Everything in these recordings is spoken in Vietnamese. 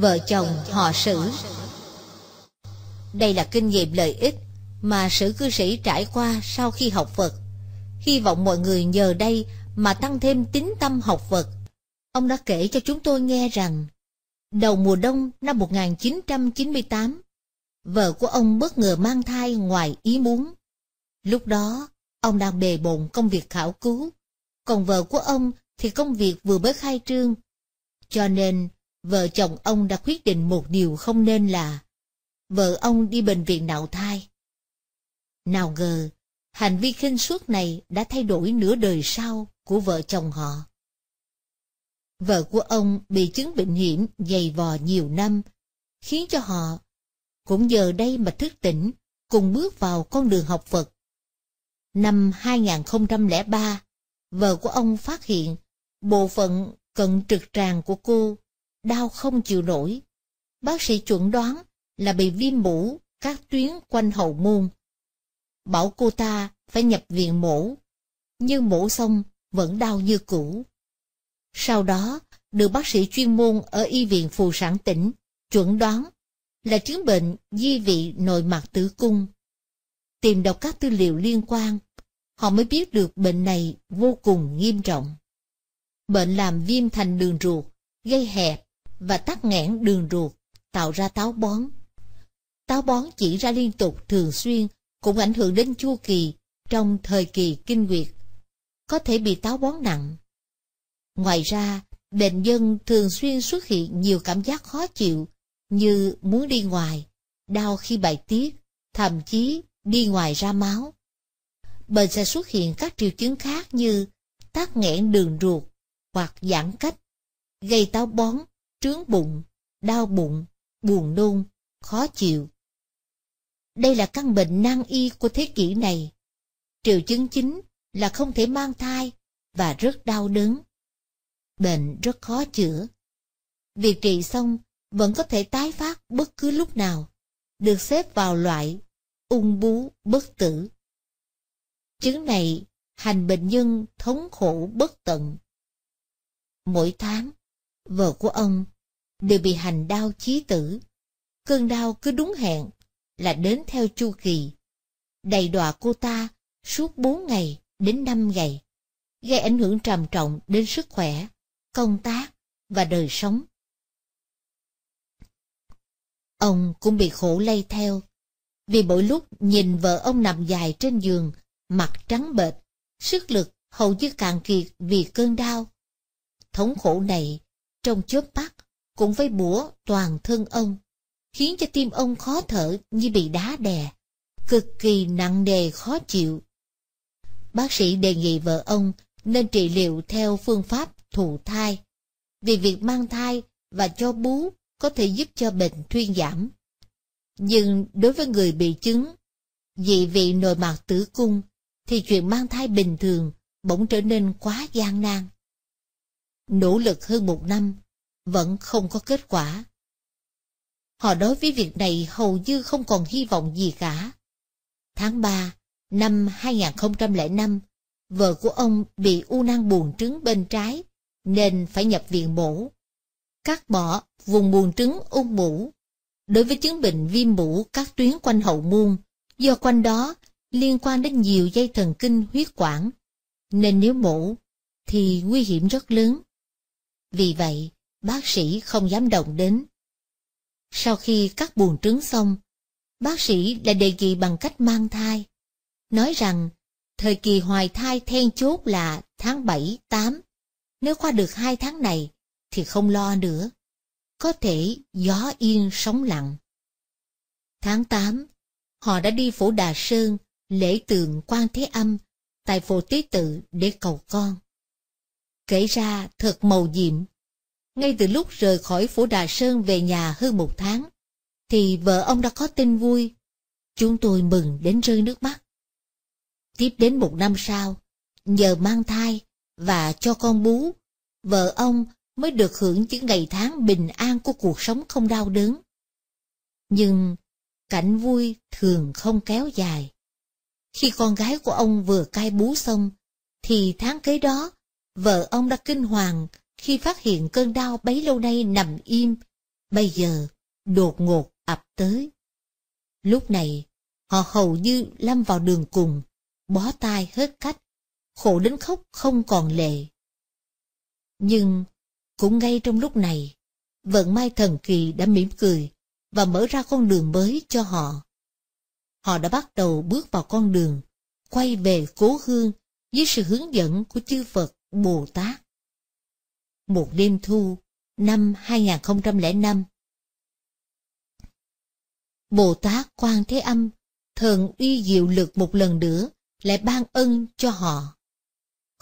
vợ chồng họ sử. Đây là kinh nghiệm lợi ích mà sử cư sĩ trải qua sau khi học Phật. Hy vọng mọi người nhờ đây mà tăng thêm tín tâm học Phật. Ông đã kể cho chúng tôi nghe rằng, đầu mùa đông năm 1998, vợ của ông bất ngờ mang thai ngoài ý muốn. Lúc đó, ông đang bề bộn công việc khảo cứu, còn vợ của ông thì công việc vừa mới khai trương. Cho nên, vợ chồng ông đã quyết định một điều không nên là vợ ông đi bệnh viện nạo thai. Nào ngờ, hành vi khinh suất này đã thay đổi nửa đời sau của vợ chồng họ. Vợ của ông bị chứng bệnh hiểm dày vò nhiều năm, khiến cho họ cũng giờ đây mà thức tỉnh, cùng bước vào con đường học Phật. Năm 2003, vợ của ông phát hiện bộ phận cận trực tràng của cô đau không chịu nổi. Bác sĩ chuẩn đoán là bị viêm mũ các tuyến quanh hậu môn. Bảo cô ta phải nhập viện mổ, nhưng mổ xong vẫn đau như cũ. Sau đó, được bác sĩ chuyên môn ở Y viện Phù sản tỉnh chuẩn đoán là chứng bệnh di vị nội mạc tử cung. Tìm đọc các tư liệu liên quan, họ mới biết được bệnh này vô cùng nghiêm trọng. Bệnh làm viêm thành đường ruột, gây hẹp, và tắc nghẽn đường ruột, tạo ra táo bón. Táo bón chỉ ra liên tục thường xuyên cũng ảnh hưởng đến chu kỳ trong thời kỳ kinh nguyệt, có thể bị táo bón nặng. Ngoài ra, bệnh nhân thường xuyên xuất hiện nhiều cảm giác khó chịu như muốn đi ngoài, đau khi bài tiết, thậm chí đi ngoài ra máu. Bệnh sẽ xuất hiện các triệu chứng khác như tắc nghẽn đường ruột hoặc giãn cách, gây táo bón trướng bụng, đau bụng, buồn nôn, khó chịu. Đây là căn bệnh nan y của thế kỷ này. Triệu chứng chính là không thể mang thai và rất đau đớn. Bệnh rất khó chữa. Việc trị xong vẫn có thể tái phát bất cứ lúc nào, được xếp vào loại ung bú bất tử. Chứng này hành bệnh nhân thống khổ bất tận. Mỗi tháng, vợ của ông đều bị hành đau chí tử. Cơn đau cứ đúng hẹn là đến theo chu kỳ. Đầy đọa cô ta suốt bốn ngày đến năm ngày, gây ảnh hưởng trầm trọng đến sức khỏe, công tác và đời sống. Ông cũng bị khổ lây theo, vì mỗi lúc nhìn vợ ông nằm dài trên giường, mặt trắng bệch, sức lực hầu như cạn kiệt vì cơn đau. Thống khổ này trong chớp mắt, cũng với bủa toàn thân ông, khiến cho tim ông khó thở như bị đá đè, cực kỳ nặng nề khó chịu. Bác sĩ đề nghị vợ ông nên trị liệu theo phương pháp thụ thai, vì việc mang thai và cho bú có thể giúp cho bệnh thuyên giảm. Nhưng đối với người bị chứng, dị vị nội mạc tử cung, thì chuyện mang thai bình thường bỗng trở nên quá gian nan nỗ lực hơn một năm, vẫn không có kết quả. Họ đối với việc này hầu như không còn hy vọng gì cả. Tháng 3 năm 2005, vợ của ông bị u nang buồng trứng bên trái, nên phải nhập viện mổ. Cắt bỏ vùng buồng trứng ung mũ. Đối với chứng bệnh viêm mũ các tuyến quanh hậu môn, do quanh đó liên quan đến nhiều dây thần kinh huyết quản, nên nếu mổ thì nguy hiểm rất lớn. Vì vậy, bác sĩ không dám động đến. Sau khi cắt buồng trứng xong, bác sĩ lại đề nghị bằng cách mang thai. Nói rằng, thời kỳ hoài thai then chốt là tháng bảy, tám. Nếu qua được hai tháng này, thì không lo nữa. Có thể gió yên sóng lặng. Tháng tám họ đã đi phủ Đà Sơn, lễ tượng quan Thế Âm, tại phủ Tế Tự để cầu con kể ra thật màu nhiệm. Ngay từ lúc rời khỏi phủ Đà Sơn về nhà hơn một tháng, thì vợ ông đã có tin vui. Chúng tôi mừng đến rơi nước mắt. Tiếp đến một năm sau, nhờ mang thai và cho con bú, vợ ông mới được hưởng những ngày tháng bình an của cuộc sống không đau đớn. Nhưng cảnh vui thường không kéo dài. Khi con gái của ông vừa cai bú xong, thì tháng kế đó Vợ ông đã kinh hoàng khi phát hiện cơn đau bấy lâu nay nằm im, bây giờ đột ngột ập tới. Lúc này, họ hầu như lâm vào đường cùng, bó tay hết cách, khổ đến khóc không còn lệ. Nhưng, cũng ngay trong lúc này, vận may thần kỳ đã mỉm cười và mở ra con đường mới cho họ. Họ đã bắt đầu bước vào con đường, quay về cố hương với sự hướng dẫn của chư Phật Bồ Tát Một đêm thu năm 2005 Bồ Tát Quan Thế Âm thường uy diệu lực một lần nữa lại ban ân cho họ.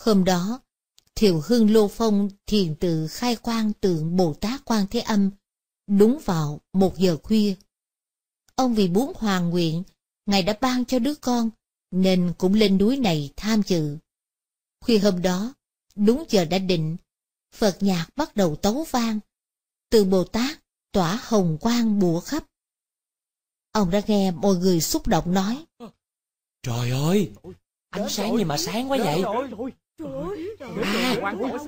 Hôm đó, Thiều Hương Lô Phong thiền tự khai quang tượng Bồ Tát Quan Thế Âm đúng vào một giờ khuya. Ông vì muốn hoàn nguyện, Ngài đã ban cho đứa con, nên cũng lên núi này tham dự. Khuya hôm đó, Đúng giờ đã định, Phật nhạc bắt đầu tấu vang. Từ Bồ Tát tỏa hồng quang bùa khắp. Ông đã nghe mọi người xúc động nói. Trời ơi, ánh sáng gì mà sáng quá vậy? À,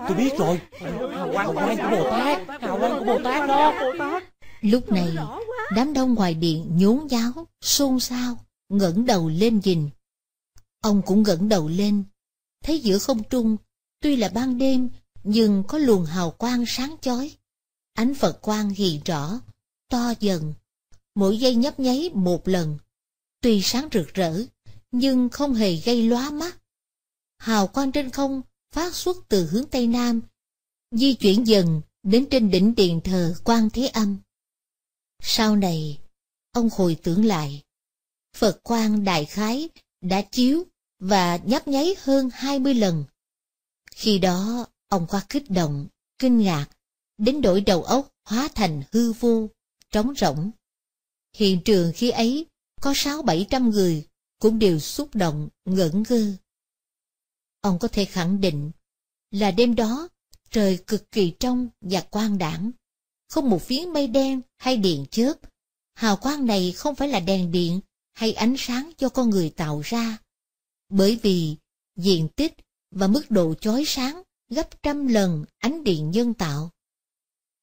tôi biết rồi, hào quang của Bồ Tát, hào quang của Bồ Tát đó. Lúc này, đám đông ngoài điện nhốn nháo, xôn xao, ngẩng đầu lên nhìn. Ông cũng ngẩng đầu lên, thấy giữa không trung Tuy là ban đêm, nhưng có luồng hào quang sáng chói. Ánh Phật quang hiện rõ, to dần, mỗi giây nhấp nháy một lần. Tuy sáng rực rỡ, nhưng không hề gây lóa mắt. Hào quang trên không phát xuất từ hướng Tây Nam, di chuyển dần đến trên đỉnh điện thờ quan Thế Âm. Sau này, ông hồi tưởng lại, Phật quang đại khái đã chiếu và nhấp nháy hơn hai mươi lần. Khi đó, ông quá kích động, kinh ngạc, đến đổi đầu óc hóa thành hư vô, trống rỗng. Hiện trường khi ấy, có sáu bảy trăm người, cũng đều xúc động, ngẩn ngơ. Ông có thể khẳng định là đêm đó, trời cực kỳ trong và quang đảng, không một phiến mây đen hay điện chớp. Hào quang này không phải là đèn điện hay ánh sáng do con người tạo ra, bởi vì diện tích và mức độ chói sáng gấp trăm lần ánh điện nhân tạo.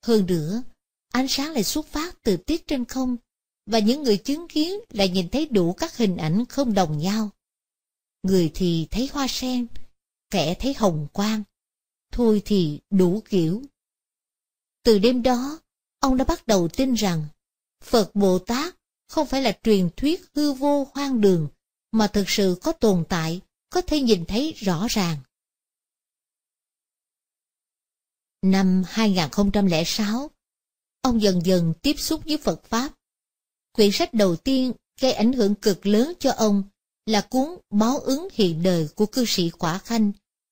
Hơn nữa, ánh sáng lại xuất phát từ tiết trên không và những người chứng kiến lại nhìn thấy đủ các hình ảnh không đồng nhau. Người thì thấy hoa sen, kẻ thấy hồng quang, thôi thì đủ kiểu. Từ đêm đó, ông đã bắt đầu tin rằng Phật Bồ Tát không phải là truyền thuyết hư vô hoang đường mà thực sự có tồn tại có thể nhìn thấy rõ ràng. Năm 2006, ông dần dần tiếp xúc với Phật Pháp. Quyển sách đầu tiên gây ảnh hưởng cực lớn cho ông là cuốn Báo ứng hiện đời của cư sĩ Quả Khanh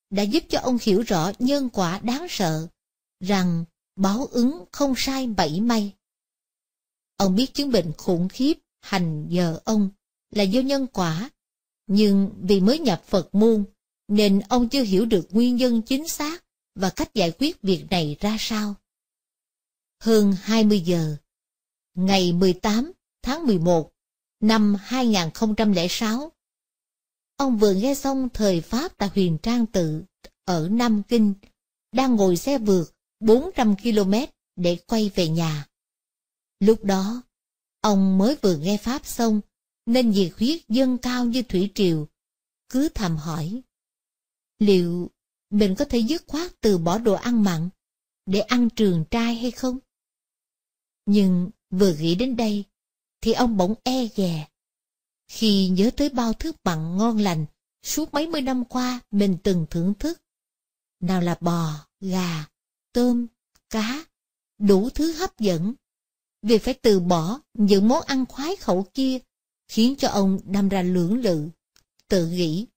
đã giúp cho ông hiểu rõ nhân quả đáng sợ, rằng báo ứng không sai bảy may. Ông biết chứng bệnh khủng khiếp hành giờ ông là do nhân quả nhưng vì mới nhập Phật môn, nên ông chưa hiểu được nguyên nhân chính xác và cách giải quyết việc này ra sao. Hơn 20 giờ, ngày 18 tháng 11 năm 2006, ông vừa nghe xong thời Pháp tại huyền Trang Tự ở Nam Kinh, đang ngồi xe vượt 400 km để quay về nhà. Lúc đó, ông mới vừa nghe Pháp xong nên nhiệt huyết dâng cao như thủy triều, cứ thầm hỏi. Liệu mình có thể dứt khoát từ bỏ đồ ăn mặn để ăn trường trai hay không? Nhưng vừa nghĩ đến đây, thì ông bỗng e dè. Khi nhớ tới bao thứ mặn ngon lành suốt mấy mươi năm qua mình từng thưởng thức. Nào là bò, gà, tôm, cá, đủ thứ hấp dẫn. Vì phải từ bỏ những món ăn khoái khẩu kia khiến cho ông đâm ra lưỡng lự, tự nghĩ.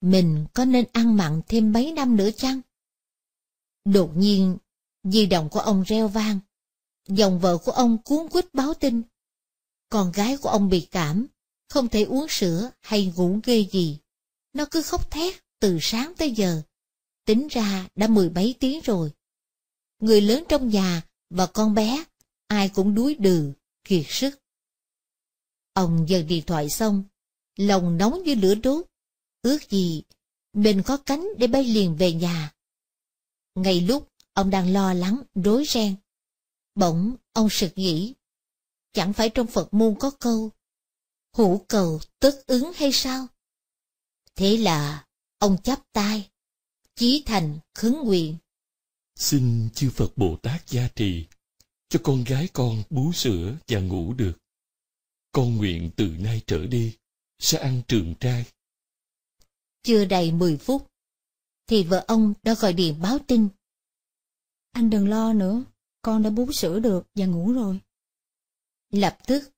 Mình có nên ăn mặn thêm mấy năm nữa chăng? Đột nhiên, di động của ông reo vang. Dòng vợ của ông cuốn quýt báo tin. Con gái của ông bị cảm, không thể uống sữa hay ngủ ghê gì. Nó cứ khóc thét từ sáng tới giờ. Tính ra đã mười mấy tiếng rồi. Người lớn trong nhà và con bé, ai cũng đuối đừ, kiệt sức. Ông giật điện thoại xong, lòng nóng như lửa đốt, ước gì mình có cánh để bay liền về nhà. Ngay lúc ông đang lo lắng, rối ren, bỗng ông sực nghĩ, chẳng phải trong Phật môn có câu, hữu cầu tất ứng hay sao? Thế là ông chắp tay, chí thành khấn nguyện. Xin chư Phật Bồ Tát gia trì cho con gái con bú sữa và ngủ được. Con nguyện từ nay trở đi, sẽ ăn trường trai. Chưa đầy 10 phút, thì vợ ông đã gọi điện báo tin. Anh đừng lo nữa, con đã bú sữa được và ngủ rồi. Lập tức,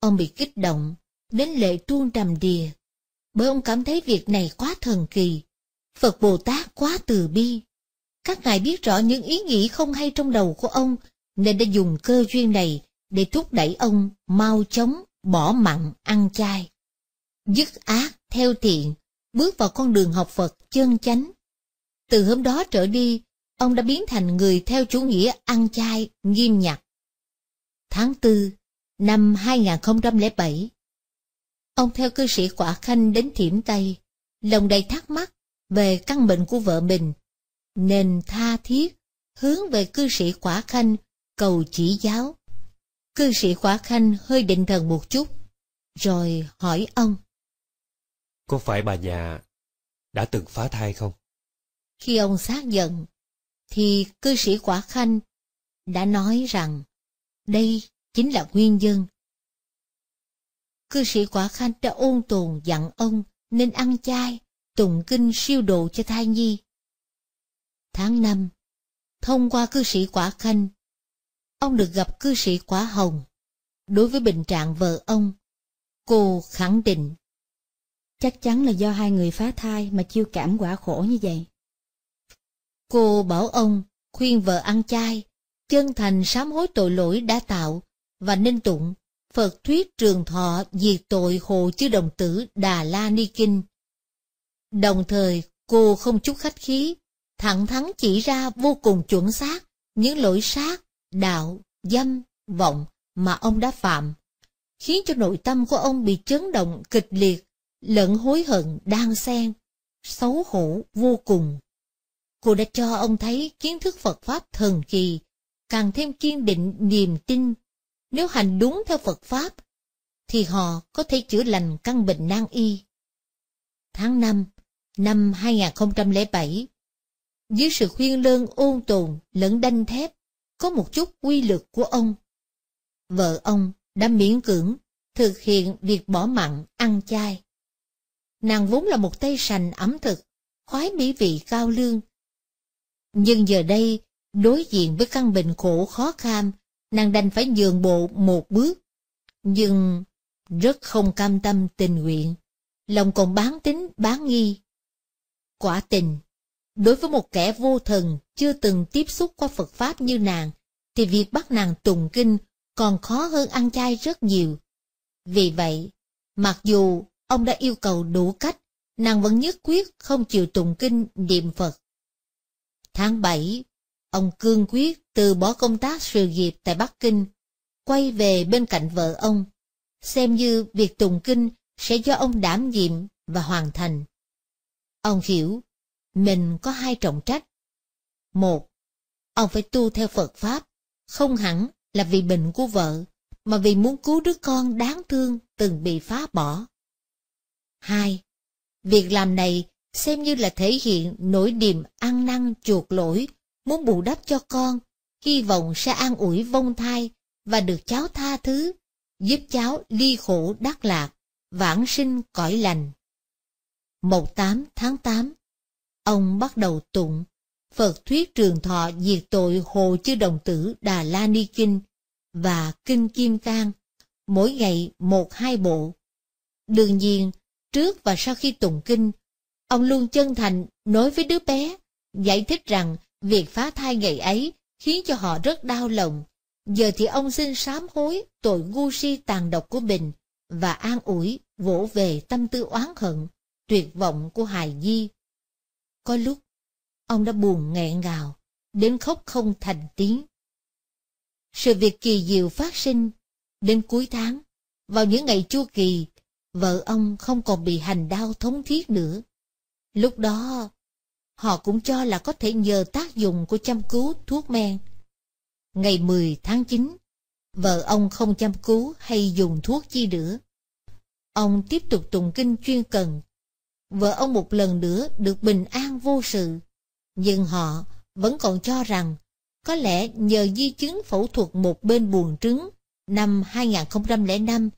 ông bị kích động, đến lệ tuôn đầm đìa, bởi ông cảm thấy việc này quá thần kỳ, Phật Bồ Tát quá từ bi. Các ngài biết rõ những ý nghĩ không hay trong đầu của ông nên đã dùng cơ duyên này để thúc đẩy ông mau chóng bỏ mặn ăn chay. Dứt ác theo thiện, bước vào con đường học Phật chân chánh. Từ hôm đó trở đi, ông đã biến thành người theo chủ nghĩa ăn chay nghiêm nhặt. Tháng tư năm 2007 Ông theo cư sĩ Quả Khanh đến Thiểm Tây, lòng đầy thắc mắc về căn bệnh của vợ mình, nên tha thiết hướng về cư sĩ Quả Khanh cầu chỉ giáo. Cư sĩ Khỏa Khanh hơi định thần một chút, rồi hỏi ông. Có phải bà nhà đã từng phá thai không? Khi ông xác nhận, thì cư sĩ Quả Khanh đã nói rằng đây chính là nguyên nhân. Cư sĩ Quả Khanh đã ôn tồn dặn ông nên ăn chay, tụng kinh siêu độ cho thai nhi. Tháng năm, thông qua cư sĩ Quả Khanh, ông được gặp cư sĩ Quả Hồng. Đối với bệnh trạng vợ ông, cô khẳng định. Chắc chắn là do hai người phá thai mà chiêu cảm quả khổ như vậy. Cô bảo ông khuyên vợ ăn chay, chân thành sám hối tội lỗi đã tạo và nên tụng Phật thuyết trường thọ diệt tội hồ chư đồng tử Đà La Ni Kinh. Đồng thời, cô không chút khách khí, thẳng thắn chỉ ra vô cùng chuẩn xác những lỗi sát đạo, dâm, vọng mà ông đã phạm, khiến cho nội tâm của ông bị chấn động kịch liệt, lẫn hối hận đan xen, xấu hổ vô cùng. Cô đã cho ông thấy kiến thức Phật Pháp thần kỳ, càng thêm kiên định niềm tin. Nếu hành đúng theo Phật Pháp, thì họ có thể chữa lành căn bệnh nan y. Tháng 5, năm 2007, dưới sự khuyên lơn ôn tồn lẫn đanh thép, có một chút quy lực của ông. Vợ ông đã miễn cưỡng thực hiện việc bỏ mặn ăn chay. Nàng vốn là một tay sành ẩm thực, khoái mỹ vị cao lương. Nhưng giờ đây, đối diện với căn bệnh khổ khó kham, nàng đành phải nhường bộ một bước. Nhưng rất không cam tâm tình nguyện, lòng còn bán tính bán nghi. Quả tình, Đối với một kẻ vô thần, chưa từng tiếp xúc qua Phật Pháp như nàng, thì việc bắt nàng tùng kinh còn khó hơn ăn chay rất nhiều. Vì vậy, mặc dù ông đã yêu cầu đủ cách, nàng vẫn nhất quyết không chịu tùng kinh niệm Phật. Tháng 7, ông cương quyết từ bỏ công tác sự nghiệp tại Bắc Kinh, quay về bên cạnh vợ ông, xem như việc tùng kinh sẽ do ông đảm nhiệm và hoàn thành. Ông hiểu, mình có hai trọng trách. Một, ông phải tu theo Phật Pháp, không hẳn là vì bệnh của vợ, mà vì muốn cứu đứa con đáng thương từng bị phá bỏ. Hai, việc làm này xem như là thể hiện nỗi niềm ăn năn chuộc lỗi, muốn bù đắp cho con, hy vọng sẽ an ủi vong thai và được cháu tha thứ, giúp cháu ly khổ đắc lạc, vãng sinh cõi lành. 18 tháng 8 ông bắt đầu tụng Phật thuyết trường thọ diệt tội hồ chư đồng tử Đà La Ni Kinh và Kinh Kim Cang, mỗi ngày một hai bộ. Đương nhiên, trước và sau khi tụng kinh, ông luôn chân thành nói với đứa bé, giải thích rằng việc phá thai ngày ấy khiến cho họ rất đau lòng. Giờ thì ông xin sám hối tội ngu si tàn độc của mình và an ủi vỗ về tâm tư oán hận, tuyệt vọng của hài Di. Có lúc, ông đã buồn nghẹn ngào, đến khóc không thành tiếng. Sự việc kỳ diệu phát sinh, đến cuối tháng, vào những ngày chua kỳ, vợ ông không còn bị hành đau thống thiết nữa. Lúc đó, họ cũng cho là có thể nhờ tác dụng của chăm cứu thuốc men. Ngày 10 tháng 9, vợ ông không chăm cứu hay dùng thuốc chi nữa. Ông tiếp tục tụng kinh chuyên cần vợ ông một lần nữa được bình an vô sự. Nhưng họ vẫn còn cho rằng có lẽ nhờ di chứng phẫu thuật một bên buồng trứng năm 2005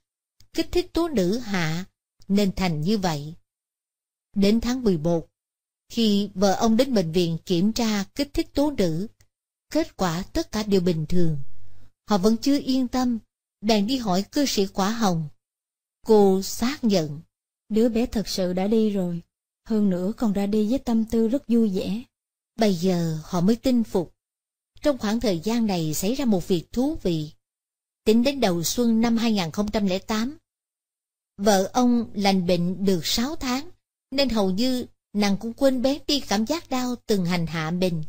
kích thích tố nữ hạ nên thành như vậy. Đến tháng 11, khi vợ ông đến bệnh viện kiểm tra kích thích tố nữ, kết quả tất cả đều bình thường. Họ vẫn chưa yên tâm, bèn đi hỏi cư sĩ Quả Hồng. Cô xác nhận Đứa bé thật sự đã đi rồi, hơn nữa còn ra đi với tâm tư rất vui vẻ. Bây giờ họ mới tin phục. Trong khoảng thời gian này xảy ra một việc thú vị. Tính đến đầu xuân năm 2008, vợ ông lành bệnh được 6 tháng, nên hầu như nàng cũng quên bé đi cảm giác đau từng hành hạ mình.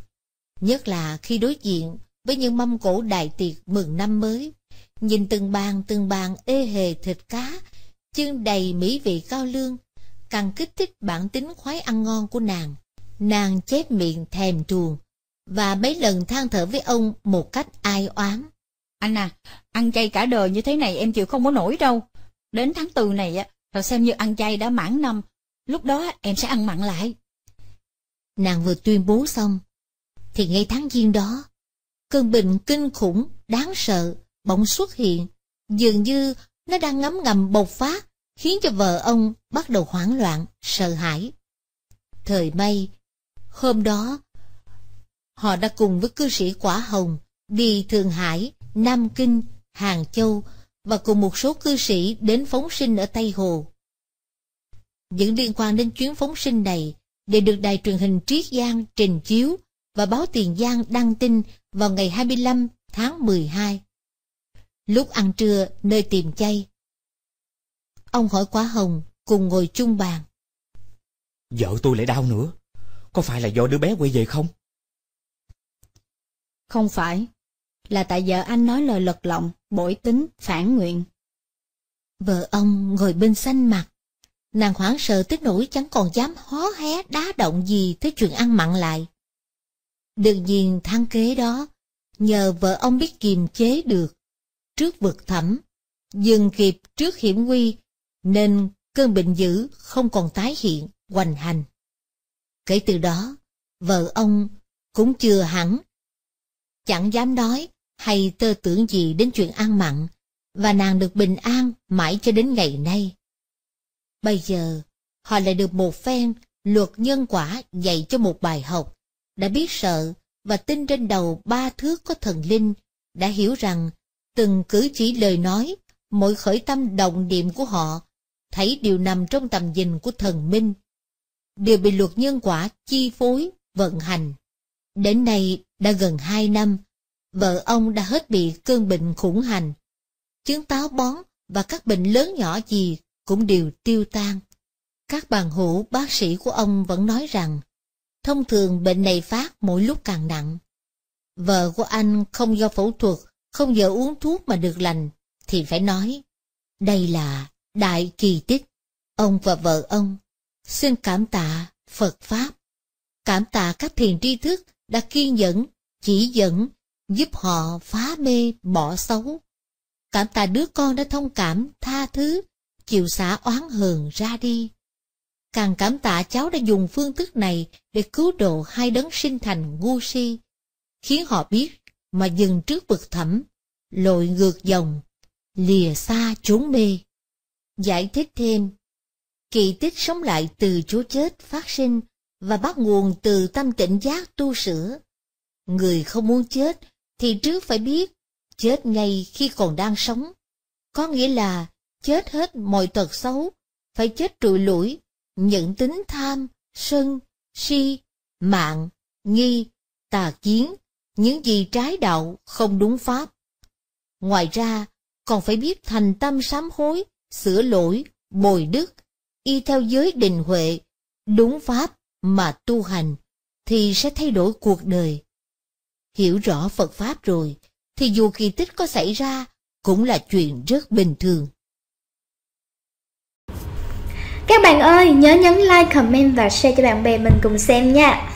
Nhất là khi đối diện với những mâm cổ đại tiệc mừng năm mới, nhìn từng bàn từng bàn ê hề thịt cá, chương đầy mỹ vị cao lương, càng kích thích bản tính khoái ăn ngon của nàng. Nàng chép miệng thèm truồng, và mấy lần than thở với ông một cách ai oán. Anh à, ăn chay cả đời như thế này em chịu không có nổi đâu. Đến tháng tư này á, rồi xem như ăn chay đã mãn năm, lúc đó em sẽ ăn mặn lại. Nàng vừa tuyên bố xong, thì ngay tháng giêng đó, cơn bệnh kinh khủng, đáng sợ, bỗng xuất hiện, dường như nó đang ngấm ngầm bộc phát, khiến cho vợ ông bắt đầu hoảng loạn, sợ hãi. Thời may, hôm đó, họ đã cùng với cư sĩ Quả Hồng đi Thượng Hải, Nam Kinh, Hàng Châu và cùng một số cư sĩ đến phóng sinh ở Tây Hồ. Những liên quan đến chuyến phóng sinh này đều được đài truyền hình Triết Giang trình chiếu và báo Tiền Giang đăng tin vào ngày 25 tháng 12. Lúc ăn trưa nơi tìm chay Ông hỏi quả hồng cùng ngồi chung bàn Vợ tôi lại đau nữa Có phải là do đứa bé quay về không? Không phải Là tại vợ anh nói lời lật lọng bội tính, phản nguyện Vợ ông ngồi bên xanh mặt Nàng hoảng sợ tới nỗi chẳng còn dám hó hé đá động gì tới chuyện ăn mặn lại. Đương nhiên thang kế đó, nhờ vợ ông biết kiềm chế được, trước vực thẳm, dừng kịp trước hiểm nguy, nên cơn bệnh dữ không còn tái hiện, hoành hành. Kể từ đó, vợ ông cũng chưa hẳn. Chẳng dám nói hay tơ tưởng gì đến chuyện ăn mặn, và nàng được bình an mãi cho đến ngày nay. Bây giờ, họ lại được một phen luật nhân quả dạy cho một bài học, đã biết sợ và tin trên đầu ba thước có thần linh, đã hiểu rằng từng cử chỉ lời nói, mỗi khởi tâm động niệm của họ, thấy đều nằm trong tầm nhìn của thần minh, đều bị luật nhân quả chi phối, vận hành. Đến nay đã gần hai năm, vợ ông đã hết bị cơn bệnh khủng hành. Chứng táo bón và các bệnh lớn nhỏ gì cũng đều tiêu tan. Các bàn hữu bác sĩ của ông vẫn nói rằng, thông thường bệnh này phát mỗi lúc càng nặng. Vợ của anh không do phẫu thuật không giờ uống thuốc mà được lành, thì phải nói, đây là đại kỳ tích. Ông và vợ ông xin cảm tạ Phật Pháp, cảm tạ các thiền tri thức đã kiên nhẫn, chỉ dẫn, giúp họ phá mê, bỏ xấu. Cảm tạ đứa con đã thông cảm, tha thứ, chịu xả oán hờn ra đi. Càng cảm tạ cháu đã dùng phương thức này để cứu độ hai đấng sinh thành ngu si, khiến họ biết mà dừng trước vực thẳm, lội ngược dòng, lìa xa chốn mê. Giải thích thêm, kỳ tích sống lại từ chỗ chết phát sinh và bắt nguồn từ tâm tỉnh giác tu sửa. Người không muốn chết thì trước phải biết chết ngay khi còn đang sống. Có nghĩa là chết hết mọi tật xấu, phải chết trụi lũi, những tính tham, sân, si, mạng, nghi, tà kiến, những gì trái đạo không đúng pháp. Ngoài ra, còn phải biết thành tâm sám hối, sửa lỗi, bồi đức, y theo giới định huệ, đúng pháp mà tu hành, thì sẽ thay đổi cuộc đời. Hiểu rõ Phật Pháp rồi, thì dù kỳ tích có xảy ra, cũng là chuyện rất bình thường. Các bạn ơi, nhớ nhấn like, comment và share cho bạn bè mình cùng xem nha.